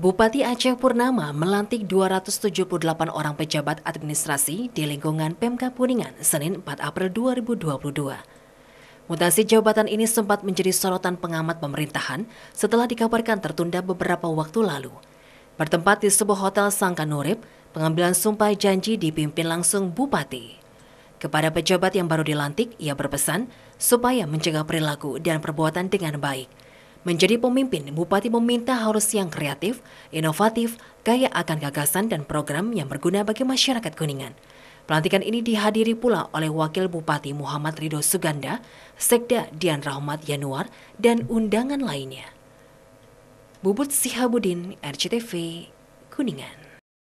Bupati Aceh Purnama melantik 278 orang pejabat administrasi di lingkungan Pemka Kuningan Senin 4 April 2022. Mutasi jabatan ini sempat menjadi sorotan pengamat pemerintahan setelah dikabarkan tertunda beberapa waktu lalu. Bertempat di sebuah hotel Sangka Nurib, pengambilan sumpah janji dipimpin langsung Bupati. Kepada pejabat yang baru dilantik, ia berpesan supaya mencegah perilaku dan perbuatan dengan baik – Menjadi pemimpin, Bupati meminta harus yang kreatif, inovatif, kaya akan gagasan dan program yang berguna bagi masyarakat Kuningan. Pelantikan ini dihadiri pula oleh Wakil Bupati Muhammad Ridho Suganda, Sekda Dian Rahmat Yanuar, dan undangan lainnya. Bubut Sihabudin, RCTV, Kuningan.